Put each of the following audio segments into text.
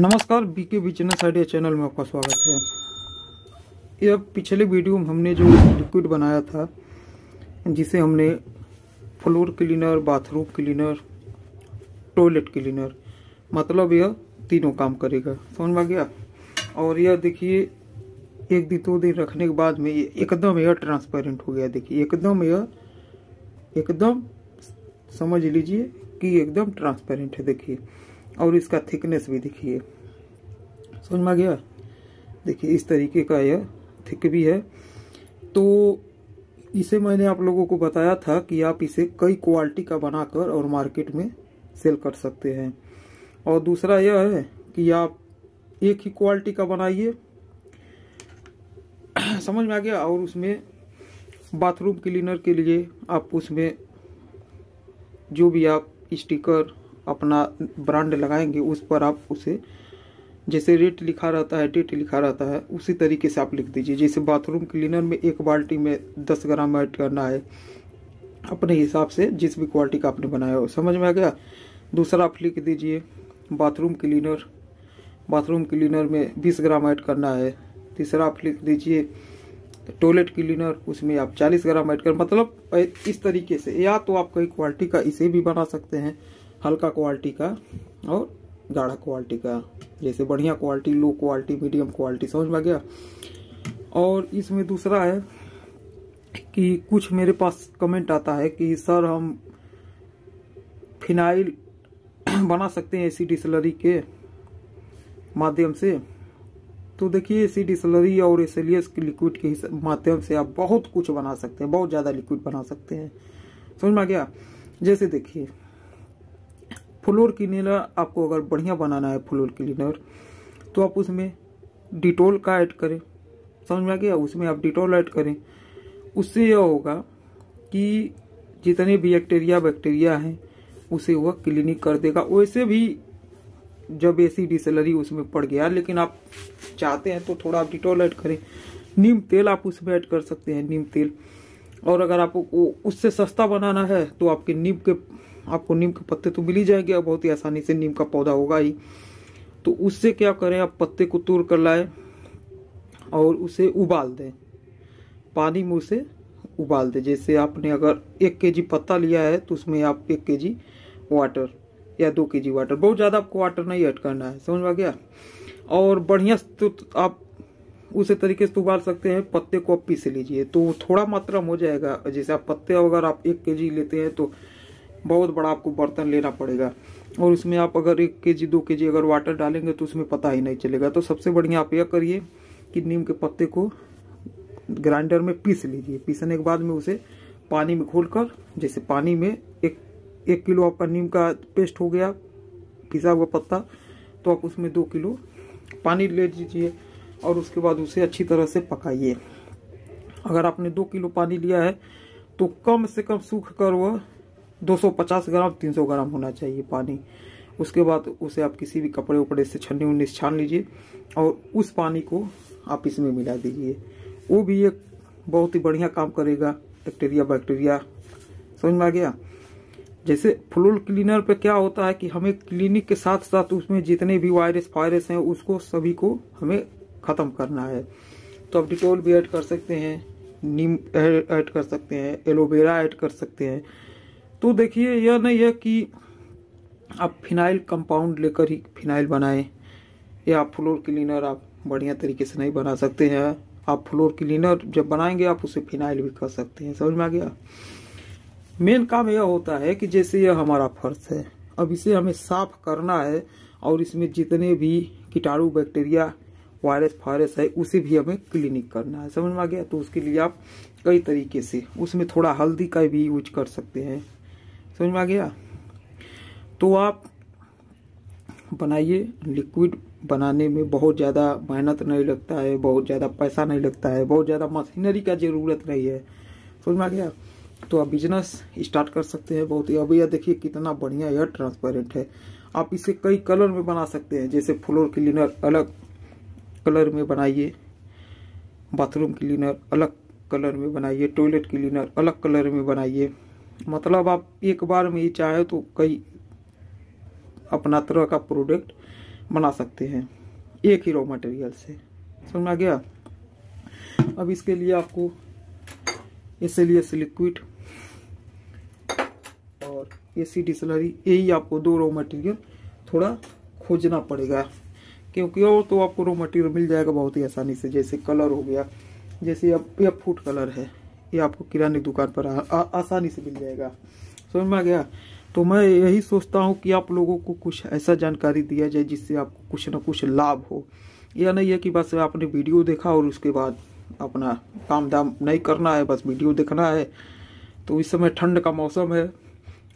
नमस्कार बीके के B channel में आपका स्वागत है यह पिछले वीडियो में हमने जो लिक्विड बनाया था जिसे हमने floor cleaner bathroom cleaner toilet cleaner मतलब यह तीनों काम करेगा समझ में गया और यह देखिए एक दिन दो दिन रखने के बाद में एकदम यह ट्रांसपेरेंट हो गया देखिए एकदम यह एकदम समझ लीजिए कि एकदम ट्रांसपेरेंट है देखिए और इसका थिकनेस भी देखिए समझ में आ गया देखिए इस तरीके का यह थिक भी है तो इसे मैंने आप लोगों को बताया था कि आप इसे कई क्वालिटी का बनाकर और मार्केट में सेल कर सकते हैं और दूसरा यह है कि आप एक ही क्वालिटी का बनाइए समझ में आ गया और उसमें बाथरूम क्लीनर के लिए आप उसमें जो भी आप स्टिकर अपना ब्रांड लगाएंगे उस पर आप उसे जैसे रेट लिखा रहता है डेट लिखा रहता है उसी तरीके से आप लिख दीजिए जैसे बाथरूम क्लीनर में एक बाल्टी में दस ग्राम ऐड करना है अपने हिसाब से जिस भी क्वालिटी का आपने बनाया हो समझ में आ गया दूसरा आप लिख दीजिए बाथरूम क्लीनर बाथरूम क्लीनर में 20 ग्राम ऐड करना है तीसरा आप लिख दीजिए टॉयलेट क्लीनर उसमें आप चालीस ग्राम ऐड कर मतलब इस तरीके से या तो आप कई क्वालिटी का इसे भी बना सकते हैं हल्का क्वालिटी का और गाढ़ा क्वालिटी का जैसे बढ़िया quality low quality medium quality समझ में गया और इसमें दूसरा है कि कुछ मेरे पास कमेंट आता है कि सर हम फिनाइल बना सकते हैं एसी डिसलरी के माध्यम से तो देखिए एसी डिसलरी और एसेलियस के लिक्विड के माध्यम से आप बहुत कुछ बना सकते हैं बहुत ज़्यादा लिक्विड बना सकते हैं समझ में आ गया जैसे देखिए फ्लोर क्लीनर आपको अगर बढ़िया बनाना है फ्लोर क्लीनर तो आप उसमें डिटोल का ऐड करें समझ में आ गया उसमें आप डिटोल ऐड करें उससे यह होगा कि जितने भी बैक्टीरिया बैक्टीरिया हैं उसे वह क्लीनिक कर देगा वैसे भी जब एसी डिसलरी उसमें पड़ गया लेकिन आप चाहते हैं तो थोड़ा आप डिटोल ऐड करें नीम तेल आप उसमें ऐड कर सकते हैं नीम तेल और अगर आपको उससे सस्ता बनाना है तो आपके नीम के आपको नीम के पत्ते तो मिल ही जाएंगे और बहुत ही आसानी से नीम का पौधा होगा ही तो उससे क्या करें आप पत्ते को तोड़ कर लाए और उसे उबाल दें पानी में उसे उबाल दें जैसे आपने अगर एक के जी पत्ता लिया है तो उसमें आप एक के जी वाटर या दो के जी वाटर बहुत ज़्यादा आपको वाटर नहीं ऐड करना है समझ में आ गया और बढ़िया तो आप उसे तरीके से तो उबाल सकते हैं पत्ते को आप पीस लीजिए तो थोड़ा मात्रा में हो जाएगा जैसे आप पत्ते अगर आप एक के जी लेते हैं तो बहुत बड़ा आपको बर्तन लेना पड़ेगा और उसमें आप अगर एक के जी दो के जी अगर वाटर डालेंगे तो उसमें पता ही नहीं चलेगा तो सबसे बढ़िया आप यह करिए कि नीम के पत्ते को ग्राइंडर में पीस लीजिए पीसने के बाद में उसे पानी में घोलकर जैसे पानी में एक एक किलो आपका नीम का पेस्ट हो गया पिसा हुआ पत्ता तो आप उसमें दो किलो पानी ले लीजिए और उसके बाद उसे अच्छी तरह से पकाइए अगर आपने दो किलो पानी लिया है तो कम से कम सूख कर वह 250 ग्राम 300 ग्राम होना चाहिए पानी उसके बाद उसे आप किसी भी कपड़े उपड़े से छन्नी उन्नी छान लीजिए और उस पानी को आप इसमें मिला दीजिए वो भी एक बहुत ही बढ़िया काम करेगा बैक्टीरिया बैक्टीरिया समझ में आ गया जैसे फ्लोर क्लीनर पे क्या होता है कि हमें क्लिनिक के साथ साथ उसमें जितने भी वायरस फायरस हैं उसको सभी को हमें ख़त्म करना है तो आप डिटोल भी ऐड कर सकते हैं नीम ऐड कर सकते हैं एलोवेरा ऐड कर सकते हैं तो देखिए यह नहीं है कि आप फिनाइल कंपाउंड लेकर ही फिनाइल बनाएं या आप फ्लोर क्लीनर आप बढ़िया तरीके से नहीं बना सकते हैं आप फ्लोर क्लीनर जब बनाएंगे आप उसे फिनाइल भी कर सकते हैं समझ में आ गया मेन काम यह होता है कि जैसे यह हमारा फर्श है अब इसे हमें साफ करना है और इसमें जितने भी कीटाणु बैक्टीरिया वायरस फायरस है उसे भी हमें क्लीनिक करना है समझ में आ गया तो उसके लिए आप कई तरीके से उसमें थोड़ा हल्दी का भी यूज कर सकते हैं समझ में आ गया तो आप बनाइए लिक्विड बनाने में बहुत ज़्यादा मेहनत नहीं लगता है बहुत ज़्यादा पैसा नहीं लगता है बहुत ज़्यादा मशीनरी का ज़रूरत नहीं है समझ में आ गया तो आप बिजनेस स्टार्ट कर सकते हैं बहुत ही अभी यह देखिए कितना बढ़िया यह ट्रांसपेरेंट है आप इसे कई कलर में बना सकते हैं जैसे फ्लोर क्लीनर अलग कलर में बनाइए बाथरूम क्लीनर अलग कलर में बनाइए टॉयलेट क्लीनर अलग कलर में बनाइए मतलब आप एक बार में ही चाहे तो कई अपना तरह का प्रोडक्ट बना सकते हैं एक ही रॉ मटेरियल से समझ आ गया अब इसके लिए आपको इसलिए लिक्विड और एसी डिसलरी यही आपको दो रॉ मटेरियल थोड़ा खोजना पड़ेगा क्योंकि और तो आपको रॉ मटेरियल मिल जाएगा बहुत ही आसानी से जैसे कलर हो गया जैसे अब यह फूड कलर है ये आपको किराने की दुकान पर आसानी से मिल जाएगा समझ में आ गया तो मैं यही सोचता हूँ कि आप लोगों को कुछ ऐसा जानकारी दिया जाए जिससे आपको कुछ ना कुछ लाभ हो या नहीं है कि बस आपने वीडियो देखा और उसके बाद अपना काम दाम नहीं करना है बस वीडियो देखना है तो इस समय ठंड का मौसम है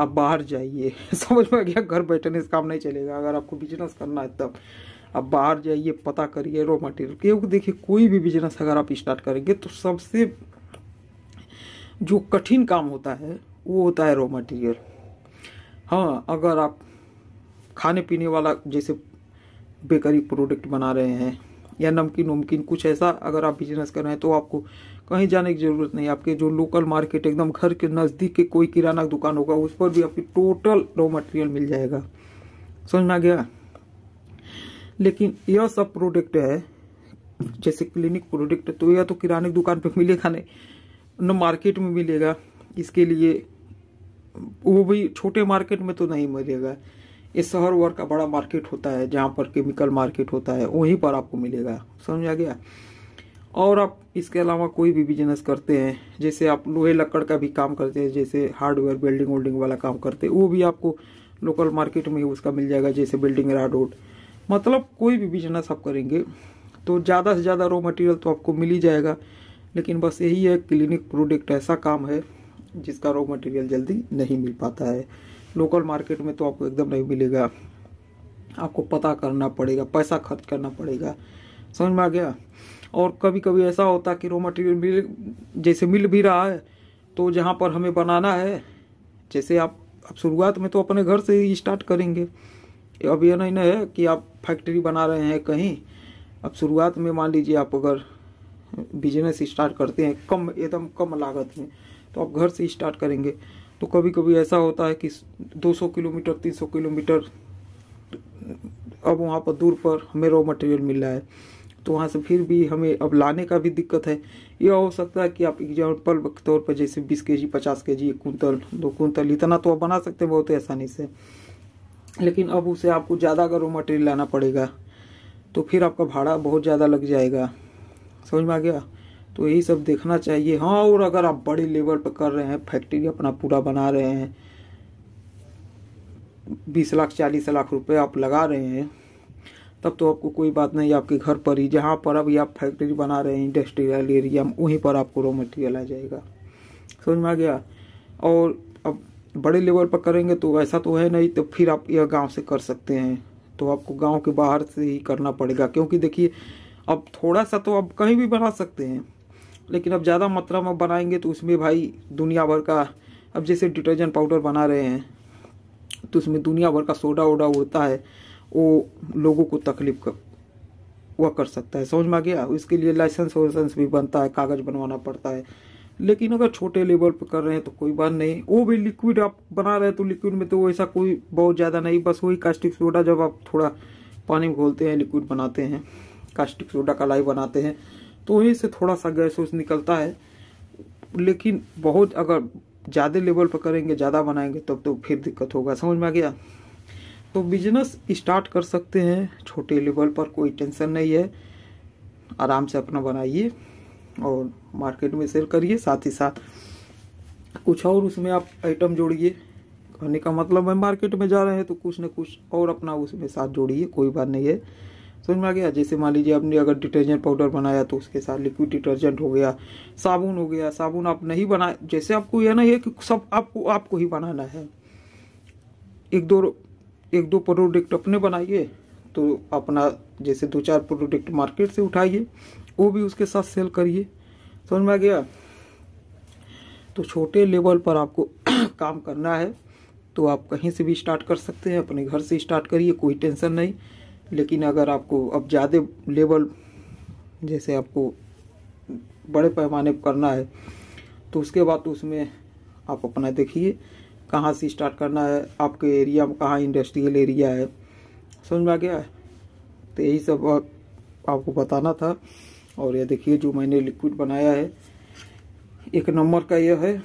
आप बाहर जाइए समझ में आ गया घर बैठने से काम नहीं चलेगा अगर आपको बिजनेस करना है तब आप बाहर जाइए पता करिए रॉ मटेरियल क्योंकि देखिए कोई भी बिजनेस अगर आप स्टार्ट करेंगे तो सबसे जो कठिन काम होता है वो होता है रॉ मटेरियल हाँ अगर आप खाने पीने वाला जैसे बेकरी प्रोडक्ट बना रहे हैं या नमकीन उमकीन कुछ ऐसा अगर आप बिजनेस कर रहे हैं तो आपको कहीं जाने की ज़रूरत नहीं आपके जो लोकल मार्केट एकदम घर के नज़दीक के कोई किराना दुकान होगा उस पर भी आपको टोटल रॉ मटेरियल मिल जाएगा समझ में आ गया लेकिन यह सब प्रोडक्ट है जैसे क्लिनिक प्रोडक्ट तो यह तो किराने की दुकान पर मिलेगा नहीं न मार्केट में मिलेगा इसके लिए वो भी छोटे मार्केट में तो नहीं मिलेगा ये शहर वहर का बड़ा मार्केट होता है जहाँ पर केमिकल मार्केट होता है वहीं पर आपको मिलेगा समझ आ गया और आप इसके अलावा कोई भी बिजनेस करते हैं जैसे आप लोहे लकड़ का भी काम करते हैं जैसे हार्डवेयर बिल्डिंग वोल्डिंग वाला काम करते हैं वो भी आपको लोकल मार्केट में ही उसका मिल जाएगा जैसे बिल्डिंग राड रोड मतलब कोई भी बिजनेस आप करेंगे तो ज़्यादा से ज़्यादा रॉ मटेरियल तो आपको मिल ही जाएगा लेकिन बस यही है क्लिनिक प्रोडक्ट ऐसा काम है जिसका रॉ मटेरियल जल्दी नहीं मिल पाता है लोकल मार्केट में तो आपको एकदम नहीं मिलेगा आपको पता करना पड़ेगा पैसा खर्च करना पड़ेगा समझ में आ गया और कभी कभी ऐसा होता कि रॉ मटेरियल मिल जैसे मिल भी रहा है तो जहाँ पर हमें बनाना है जैसे आप अब शुरुआत में तो अपने घर से ही स्टार्ट करेंगे अब ये नहीं ना है कि आप फैक्ट्री बना रहे हैं कहीं अब शुरुआत में मान लीजिए आप अगर बिजनेस स्टार्ट करते हैं कम एकदम तो कम लागत में तो आप घर से स्टार्ट करेंगे तो कभी कभी ऐसा होता है कि 200 किलोमीटर 300 किलोमीटर अब वहाँ पर दूर पर हमें रॉ मटेरियल मिल रहा है तो वहाँ से फिर भी हमें अब लाने का भी दिक्कत है यह हो सकता है कि आप एग्जाम्पल के तौर पर जैसे 20 के जी पचास के जी एक कुंतल दो कुंतल इतना तो आप बना सकते हैं बहुत आसानी से लेकिन अब उसे आपको ज़्यादा अगर रॉ मटेरियल लाना पड़ेगा तो फिर आपका भाड़ा बहुत ज़्यादा लग जाएगा समझ में आ गया तो यही सब देखना चाहिए हाँ और अगर आप बड़े लेवल पर कर रहे हैं फैक्ट्री अपना पूरा बना रहे हैं बीस लाख चालीस लाख रुपए आप लगा रहे हैं तब तो आपको कोई बात नहीं आपके घर पर ही जहाँ पर अभी आप फैक्ट्री बना रहे हैं इंडस्ट्रियल एरिया वहीं पर आपको रॉ मटेरियल आ जाएगा समझ में आ गया और अब बड़े लेवल पर करेंगे तो ऐसा तो है नहीं तो फिर आप यह गांव से कर सकते हैं तो आपको गांव के बाहर से ही करना पड़ेगा क्योंकि देखिए अब थोड़ा सा तो अब कहीं भी बना सकते हैं लेकिन अब ज़्यादा मात्रा में बनाएंगे तो उसमें भाई दुनिया भर का अब जैसे डिटर्जेंट पाउडर बना रहे हैं तो उसमें दुनिया भर का सोडा वोडा उड़ता है वो लोगों को तकलीफ कर वह कर सकता है समझ में आ गया इसके लिए लाइसेंस वाइसेंस भी बनता है कागज़ बनवाना पड़ता है लेकिन अगर छोटे लेवल पर कर रहे हैं तो कोई बात नहीं वो भी लिक्विड आप बना रहे हैं तो लिक्विड में तो ऐसा कोई बहुत ज़्यादा नहीं बस वही कास्टिक सोडा जब आप थोड़ा पानी में घोलते हैं लिक्विड बनाते हैं कास्टिक सोडा का लाई बनाते हैं तो वहीं से थोड़ा सा गैस वैस निकलता है लेकिन बहुत अगर ज़्यादा लेवल पर करेंगे ज़्यादा बनाएंगे तब तो फिर दिक्कत होगा समझ में आ गया तो बिजनेस स्टार्ट कर सकते हैं छोटे लेवल पर कोई टेंशन नहीं है आराम से अपना बनाइए और मार्केट में सेल करिए साथ ही साथ कुछ और उसमें आप आइटम जोड़िए कहने का मतलब है मार्केट में जा रहे हैं तो कुछ ना कुछ और अपना उसमें साथ जोड़िए कोई बात नहीं है समझ में आ गया जैसे मान लीजिए आपने अगर डिटर्जेंट पाउडर बनाया तो उसके साथ लिक्विड डिटर्जेंट हो गया साबुन हो गया साबुन आप नहीं बना जैसे आपको यह ना ये कि सब आपको आपको ही बनाना है एक दो एक दो प्रोडक्ट अपने बनाइए तो अपना जैसे दो चार प्रोडक्ट मार्केट से उठाइए वो भी उसके साथ सेल करिए समझ में आ गया तो छोटे लेवल पर आपको काम करना है तो आप कहीं से भी स्टार्ट कर सकते हैं अपने घर से स्टार्ट करिए कोई टेंशन नहीं लेकिन अगर आपको अब ज़्यादा लेवल जैसे आपको बड़े पैमाने पर करना है तो उसके बाद तो उसमें आप अपना देखिए कहाँ से स्टार्ट करना है आपके एरिया में कहाँ इंडस्ट्रियल एरिया है समझ में आ गया तो यही सब आपको बताना था और ये देखिए जो मैंने लिक्विड बनाया है एक नंबर का यह है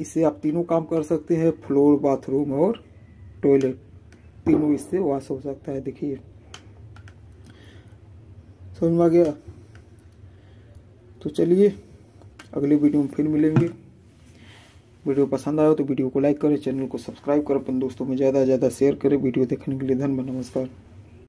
इससे आप तीनों काम कर सकते हैं फ्लोर बाथरूम और टॉयलेट तीनों इससे वॉश हो सकता है देखिए समझ में आ गया तो चलिए अगली वीडियो में फिर मिलेंगे वीडियो पसंद आया तो वीडियो को लाइक करें चैनल को सब्सक्राइब करें अपने दोस्तों में ज़्यादा से ज़्यादा शेयर करें वीडियो देखने के लिए धन्यवाद नमस्कार